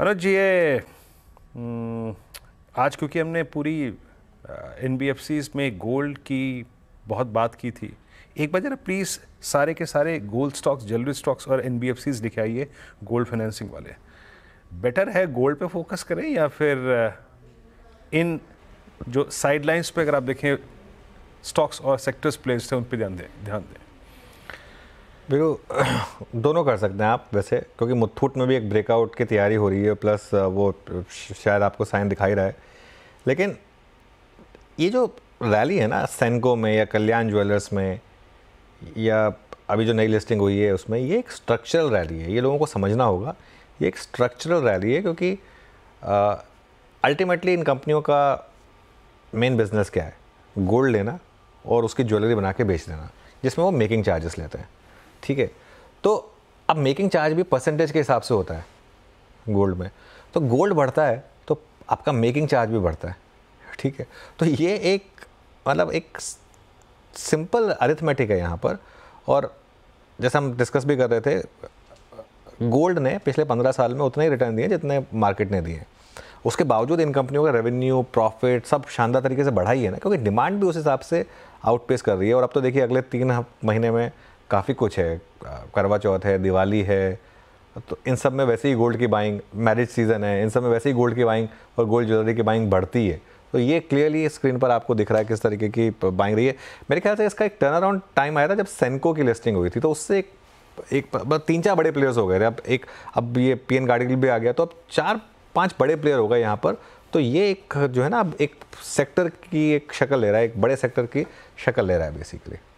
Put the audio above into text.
अनुज जी ये हम्म, आज क्योंकि हमने पूरी एन में गोल्ड की बहुत बात की थी एक बार जरा प्लीज़ सारे के सारे गोल्ड स्टॉक्स ज्वेलरी स्टॉक्स और एन बी एफ लिखे आइए गोल्ड फाइनेंसिंग वाले बेटर है गोल्ड पे फोकस करें या फिर इन जो साइडलाइंस पे अगर आप देखें स्टॉक्स और सेक्टर्स प्लेस थे उन पर ध्यान दें ध्यान दें वीरू दोनों कर सकते हैं आप वैसे क्योंकि मुथूट में भी एक ब्रेकआउट की तैयारी हो रही है प्लस uh, वो uh, शायद आपको साइन दिखाई रहा है लेकिन ये जो रैली है ना सैनको में या कल्याण ज्वेलर्स में या अभी जो नई लिस्टिंग हुई है उसमें ये एक स्ट्रक्चरल रैली है ये लोगों को समझना होगा ये एक स्ट्रक्चरल रैली है क्योंकि अल्टीमेटली uh, इन कंपनियों का मेन बिजनेस क्या है गोल्ड लेना और उसकी ज्वेलरी बना के बेच देना जिसमें वो मेकिंग चार्जेस लेते हैं ठीक है तो अब मेकिंग चार्ज भी परसेंटेज के हिसाब से होता है गोल्ड में तो गोल्ड बढ़ता है तो आपका मेकिंग चार्ज भी बढ़ता है ठीक है तो ये एक मतलब एक सिंपल अरिथमेटिक है यहाँ पर और जैसा हम डिस्कस भी कर रहे थे गोल्ड ने पिछले पंद्रह साल में उतने ही रिटर्न दिए जितने मार्केट ने दिए उसके बावजूद इन कंपनियों का रेवेन्यू प्रॉफिट सब शानदार तरीके से बढ़ा ही है ना क्योंकि डिमांड भी उस हिसाब से आउटपेस कर रही है और अब तो देखिए अगले तीन महीने में काफ़ी कुछ है करवा चौथ है दिवाली है तो इन सब में वैसे ही गोल्ड की बाइंग मैरिज सीज़न है इन सब में वैसे ही गोल्ड की बाइंग और गोल्ड ज्वेलरी की बाइंग बढ़ती है तो ये क्लियरली स्क्रीन पर आपको दिख रहा है किस तरीके की बाइंग रही है मेरे ख्याल से इसका एक टर्न अराउंड टाइम आया था जब सेनको की लिस्टिंग हुई थी तो उससे एक एक तीन चार बड़े प्लेयर्स हो गए थे अब एक अब ये पी एन गाड़ी भी आ गया तो अब चार पांच बड़े प्लेयर हो गए यहाँ पर तो ये एक जो है ना अब एक सेक्टर की एक शक्ल ले रहा है एक बड़े सेक्टर की शक्ल ले रहा है बेसिकली